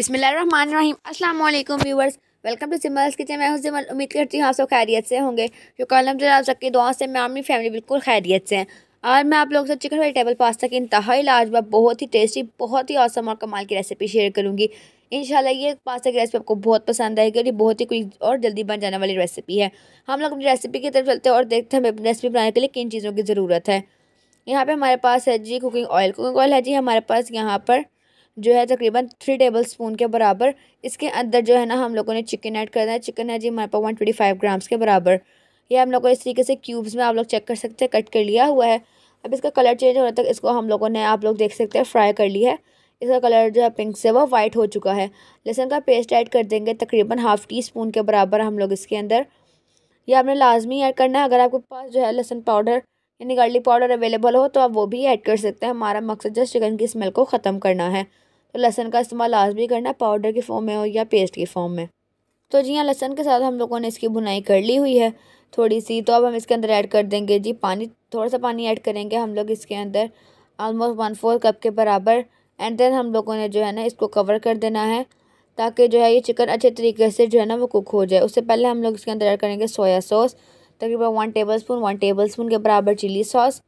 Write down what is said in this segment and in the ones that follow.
अस्सलाम वालेकुम viewers welcome to Simal's kitchen मैं हूं सिमल उम्मीद करती हूँ आप सब खैरियत से होंगे जो कॉलम जो आप सबके दुआ से मैं अपनी फैमिली बिल्कुल खैरियत से हैं आज मैं आप लोगों से चिकन वेजिटेबल पास्ता की इंतहाई लाजवाब बहुत ही टेस्टी बहुत ही औसम और कमाल की रेसिपी शेयर करूँगी इन ये पास्ता की रेसिपी आपको बहुत पसंद आएगी और ये बहुत ही क्विक और जल्दी बन जाने वाली रेसिपी है हम लोग अपनी रेसिपी की तरफ चलते हैं और देखते हैं हमें रेसिपी बनाने के लिए किन चीज़ों की ज़रूरत है यहाँ पर हमारे पास है जी कुकिंग ऑयल कुकिंग ऑयल है जी हमारे पास यहाँ पर जो है तकरीबन थ्री टेबल स्पून के बराबर इसके अंदर जो है ना हम लोगों ने चिकन ऐड करना है चिकन है जी हमारे पास वन ट्वेंटी फाइव ग्राम्स के बराबर ये हम लोगों ने इस तरीके से क्यूब्स में आप लोग चेक कर सकते हैं कट कर लिया हुआ है अब इसका कलर चेंज होने तक इसको हम लोगों ने आप लोग देख सकते हैं फ्राई कर लिया है इसका कलर जो है पिंक से वो वाइट हो चुका है लहसुन का पेस्ट ऐड कर देंगे तकरीबन हाफ़ टी स्पून के बराबर हम लोग इसके अंदर यह आपने लाजमी ऐड करना है अगर आपके पास जो है लहसुन पाउडर यानी गार्लिक पाउडर अवेलेबल हो तो आप वो भी ऐड कर सकते हैं हमारा मकसद जस्ट चिकन की स्मेल को ख़त्म करना है तो लहसन का इस्तेमाल लाजमी करना पाउडर के फॉर्म में हो या पेस्ट के फॉर्म में तो जी हाँ लहसन के साथ हम लोगों ने इसकी भुनाई कर ली हुई है थोड़ी सी तो अब हम इसके अंदर ऐड कर देंगे जी पानी थोड़ा सा पानी ऐड करेंगे हम लोग इसके अंदर आलमोस्ट वन फोर कप के बराबर एंड देन हम लोगों ने जो है ना इसको कवर कर देना है ताकि जो है ये चिकन अच्छे तरीके से जो है ना वो कुक हो जाए उससे पहले हम लोग इसके अंदर ऐड करेंगे सोया सॉस तकरीबन one tablespoon one tablespoon के बराबर चिली सॉस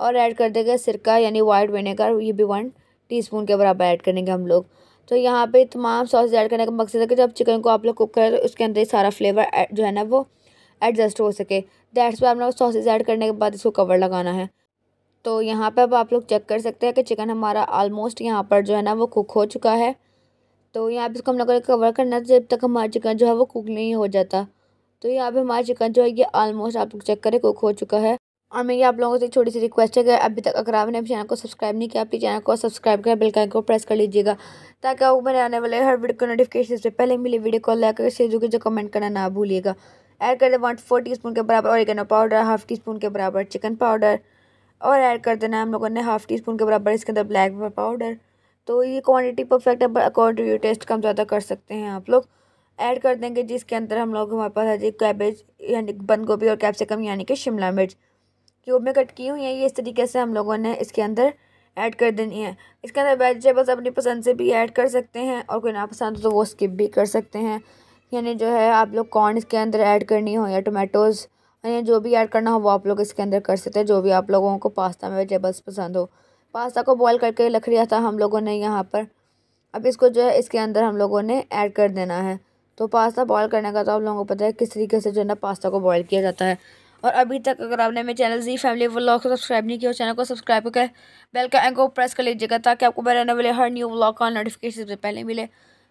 और ऐड कर देंगे सिरका यानी वाइट विनेगर ये भी वन टीस्पून के बराबर ऐड करेंगे हम लोग तो यहाँ पे तमाम सॉसेज ऐड करने का मकसद है कि जब चिकन को आप लोग कुक करें तो उसके अंदर ही सारा फ्लेवर जो है ना वो एडजस्ट हो सके दैट्स वाई आप लोग सॉसेज ऐड करने के बाद इसको कवर लगाना है तो यहाँ पर अब आप लोग चेक कर सकते हैं कि चिकन हमारा आलमोस्ट यहाँ पर जो है ना वो कुक हो चुका है तो यहाँ पर इसको हम लोगों ने कवर करना है जब तक हमारा चिकन जो है वो कुक नहीं हो जाता तो यहाँ पे हमारा चिकन जो है ये आलमोस्ट आप लोग चेक करें कुक हो चुका है और मेरी आप लोगों से एक छोटी सी रिक्वेस्ट है कि अभी तक अगर आपने अपने चैनल को सब्सक्राइब नहीं किया अपने चैनल को सब्सक्राइब कर बिल्कुल को प्रेस कर लीजिएगा ताकि आपको मेरे आने वाले हर वीडियो को नोटिफिकेशन से पहले मिले वीडियो को लाइक करके शेयर जो कमेंट करना ना भूलिएगा ऐड कर दे वन फोर टी स्पून के बराबर और पाउडर हाफ टी स्पून के बराबर चिकन पाउडर और ऐड कर देना हम लोगों ने हाफ टी स्पून के बराबर इसके अंदर ब्लैक पेपर पाउडर तो ये क्वान्टिटी परफेक्ट है अकॉर्डिंग टू यू टेस्ट कम ज़्यादा कर सकते हैं आप लोग ऐड कर देंगे जिसके अंदर हम लोग हमारे पास है जी कैबेज यानी बंद गोभी और कैप्सिकम यानी कि शिमला मिर्च क्यूब में कट की हुई है ये इस तरीके से हम लोगों ने इसके अंदर ऐड कर देनी है इसके अंदर वेजिटेबल्स अपनी पसंद से भी ऐड कर सकते हैं और कोई नापसंद हो तो वो स्किप भी कर सकते हैं यानी जो है आप लोग कॉर्न इसके अंदर ऐड करनी हो या टोमेटोज़ यानी जो भी ऐड करना हो वो आप लोग इसके अंदर कर सकते हैं जो भी आप लोगों को पास्ता में वेजिटेबल्स पसंद हो पास्ता को बॉयल करके रख लिया था हम लोगों ने यहाँ पर अब इसको जो है इसके अंदर हम लोगों ने ऐड कर देना है तो पास्ता बॉयल करने का तो आप लोगों को पता है किस तरीके से जो है ना पास्ता को बॉयल किया जाता है और अभी तक अगर आपने मेरे चैनल जी फैमिली व्लॉग को सब्सक्राइब नहीं किया चैनल को सब्सक्राइब करके बेल का एंको प्रेस कर लीजिएगा ताकि आपको मेरे आने वाले हर न्यू व्लॉग का नोटिफिकेशन सबसे पहले मिले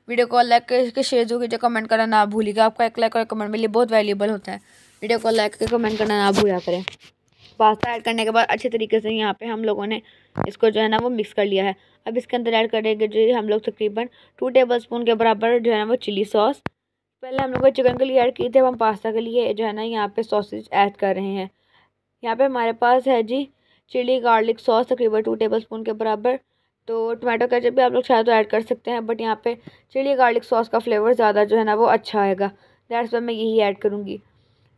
वीडियो को लाइक करके शेयर जो कीजिए कमेंट करना ना भूलिएगा आपका एक लाइक और कमेंट मिले बहुत वैल्यूबल होता है वीडियो को लाइक करके कमेंट करना ना भूला करें पास्ता ऐड करने के बाद अच्छे तरीके से यहाँ पे हम लोगों ने इसको जो है ना वो मिक्स कर लिया है अब इसके अंदर ऐड करेंगे जो हम लोग तकरीबन टू टेबल स्पून के बराबर जो है ना वो चिली सॉस पहले हम लोग चिकन के लिए ऐड की थी अब हम पास्ता के लिए जो है ना यहाँ पे सॉसेज ऐड कर रहे हैं यहाँ पे हमारे पास है जी चिली गार्लिक सॉस तकरीबन टू टेबल स्पून के बराबर तो टमाटो केचप भी आप लोग शायद तो ऐड कर सकते हैं बट यहाँ पे चिली गार्लिक सॉस का फ्लेवर ज़्यादा जो है ना वो अच्छा आएगा दैट्स वाई मैं यही ऐड करूँगी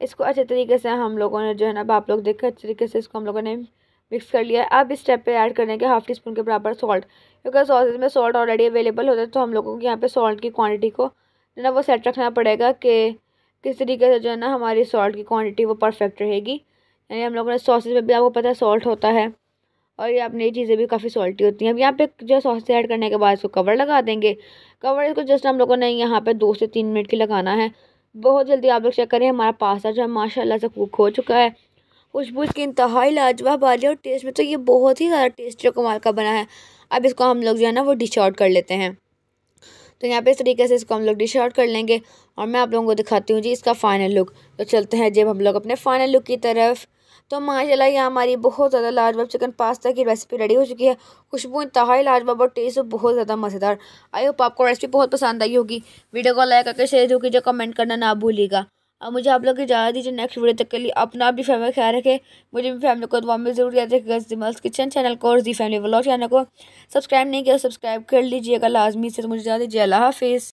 इसको अच्छे तरीके से हम लोगों ने जो है ना अब आप लोग देखें अच्छे तरीके से इसको हम लोगों ने मिक्स कर लिया अब इस स्टेप पर ऐड करने के हाफ़ टी स्पून के बराबर सॉल्ट क्योंकि सॉसेज में सॉल्ट ऑलरेडी अवेलेबल होता है तो हम लोगों के यहाँ पर सॉल्ट की क्वान्टिटी को जो तो है ना वो सेट रखना पड़ेगा कि किस तरीके से जो है ना हमारी सॉल्ट की क्वांटिटी वो परफेक्ट रहेगी यानी हम लोगों ने सॉसेज में भी आपको पता है सॉल्ट होता है और ये अपनी चीज़ें भी काफ़ी सॉल्टी होती हैं अब यहाँ पे जो सॉसेज ऐड करने के बाद इसको कवर लगा देंगे कवर इसको जस्ट हम लोगों ने यहाँ पे दो से तीन मिनट की लगाना है बहुत जल्दी आप लोग चेक करें हमारा पास्ता जो है माशाल्लाह से कुक हो चुका है खुशबू इसकी इंतहाई लाजवाब आ रही और टेस्ट में तो ये बहुत ही ज़्यादा टेस्टी कमाल का बना है अब इसको हम लोग जो है ना वो डिश आउट कर लेते हैं तो यहाँ पे इस तरीके से इसको हम लोग डिश आउट कर लेंगे और मैं आप लोगों को दिखाती हूँ जी इसका फाइनल लुक तो चलते हैं जब हम लोग अपने फाइनल लुक की तरफ तो माशाल्लाह यहाँ हमारी बहुत ज़्यादा लाजवाब चिकन पास्ता की रेसिपी रेडी हो चुकी है खुशबू इतहा लाजवाब और टेस्ट बहुत ज़्यादा मज़ेदार आई होप आपको रेसिपी बहुत पसंद आई होगी वीडियो को लाइक करके शेयर जो कीजिए कमेंट करना ना भूलिएगा और मुझे आप लोग की जाना दीजिए नेक्स्ट वीडियो तक के लिए अपना आप भी फैमिली ख्याल रखें मुझे भी फैमिली को दुआ में जरूर याद रखेगा दिमल्स किचन चैनल को और दी फैमिली ब्लॉग चैनल को सब्सक्राइब नहीं किया सब्सक्राइब कर लीजिएगा लाजमी से तो मुझे जाना दीजिए अल्लाह हाफिज़